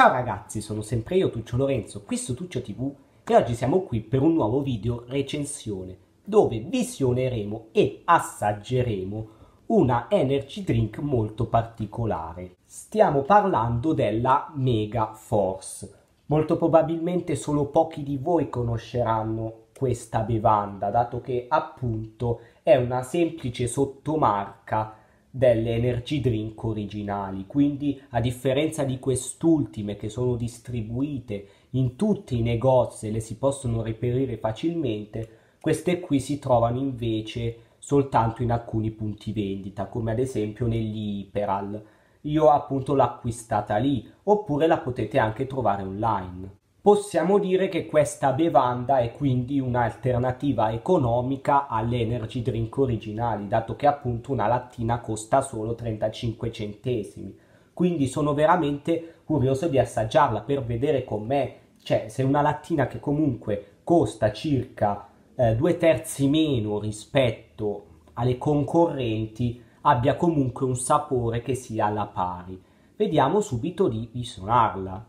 Ciao ragazzi, sono sempre io Tuccio Lorenzo, qui su Tuccio TV e oggi siamo qui per un nuovo video recensione dove visioneremo e assaggeremo una energy drink molto particolare. Stiamo parlando della Mega Force. Molto probabilmente solo pochi di voi conosceranno questa bevanda, dato che appunto è una semplice sottomarca delle energy drink originali, quindi a differenza di quest'ultime che sono distribuite in tutti i negozi e le si possono reperire facilmente, queste qui si trovano invece soltanto in alcuni punti vendita, come ad esempio negli Iperal. Io appunto l'ho acquistata lì, oppure la potete anche trovare online possiamo dire che questa bevanda è quindi un'alternativa economica alle energy drink originali, dato che appunto una lattina costa solo 35 centesimi. Quindi sono veramente curioso di assaggiarla per vedere com'è, cioè se una lattina che comunque costa circa eh, due terzi meno rispetto alle concorrenti abbia comunque un sapore che sia alla pari. Vediamo subito di visionarla.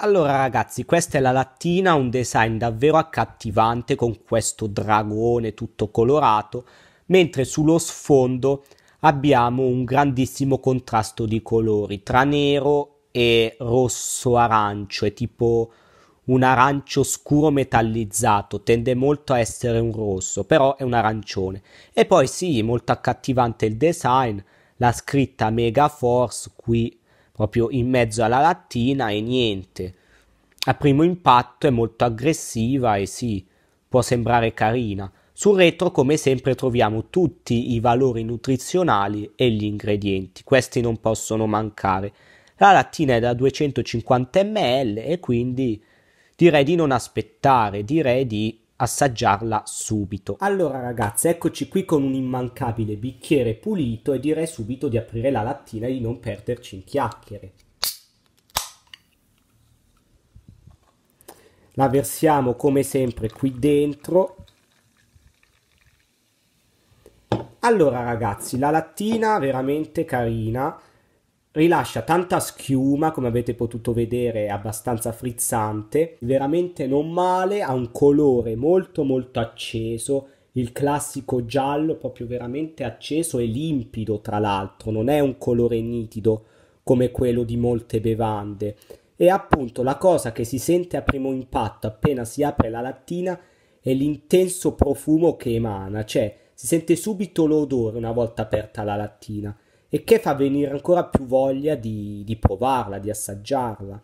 Allora ragazzi, questa è la lattina, un design davvero accattivante con questo dragone tutto colorato, mentre sullo sfondo abbiamo un grandissimo contrasto di colori tra nero e rosso arancio, è tipo un arancio scuro metallizzato, tende molto a essere un rosso, però è un arancione. E poi sì, molto accattivante il design, la scritta Mega Force qui proprio in mezzo alla lattina e niente. A primo impatto è molto aggressiva e sì, può sembrare carina. Sul retro come sempre troviamo tutti i valori nutrizionali e gli ingredienti, questi non possono mancare. La lattina è da 250 ml e quindi direi di non aspettare, direi di assaggiarla subito. Allora ragazzi, eccoci qui con un immancabile bicchiere pulito e direi subito di aprire la lattina e di non perderci in chiacchiere. La versiamo come sempre qui dentro. Allora ragazzi, la lattina veramente carina rilascia tanta schiuma come avete potuto vedere è abbastanza frizzante veramente non male ha un colore molto molto acceso il classico giallo proprio veramente acceso e limpido tra l'altro non è un colore nitido come quello di molte bevande e appunto la cosa che si sente a primo impatto appena si apre la lattina è l'intenso profumo che emana cioè si sente subito l'odore una volta aperta la lattina e che fa venire ancora più voglia di, di provarla, di assaggiarla.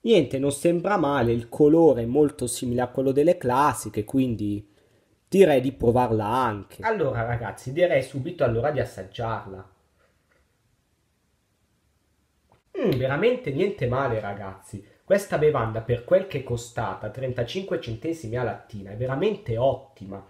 Niente, non sembra male, il colore è molto simile a quello delle classiche, quindi direi di provarla anche. Allora ragazzi, direi subito allora di assaggiarla. Mm, veramente niente male ragazzi. Questa bevanda per quel che è costata 35 centesimi a lattina è veramente ottima.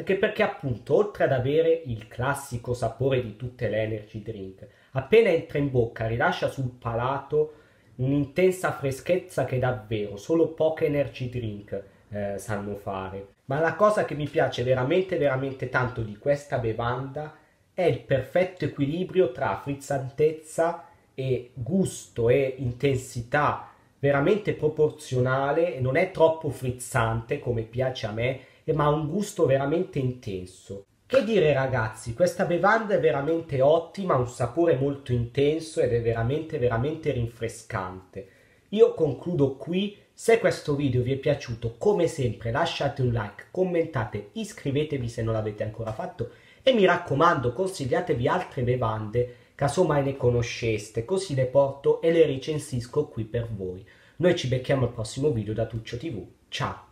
Perché, perché appunto, oltre ad avere il classico sapore di tutte le energy drink, appena entra in bocca rilascia sul palato un'intensa freschezza che davvero solo poche energy drink eh, sanno fare. Ma la cosa che mi piace veramente veramente tanto di questa bevanda è il perfetto equilibrio tra frizzantezza e gusto e intensità veramente proporzionale non è troppo frizzante come piace a me ma ha un gusto veramente intenso. Che dire ragazzi, questa bevanda è veramente ottima, ha un sapore molto intenso ed è veramente veramente rinfrescante. Io concludo qui, se questo video vi è piaciuto come sempre lasciate un like, commentate, iscrivetevi se non l'avete ancora fatto e mi raccomando consigliatevi altre bevande casomai ne conosceste, così le porto e le recensisco qui per voi. Noi ci becchiamo al prossimo video da Tuccio TV, ciao!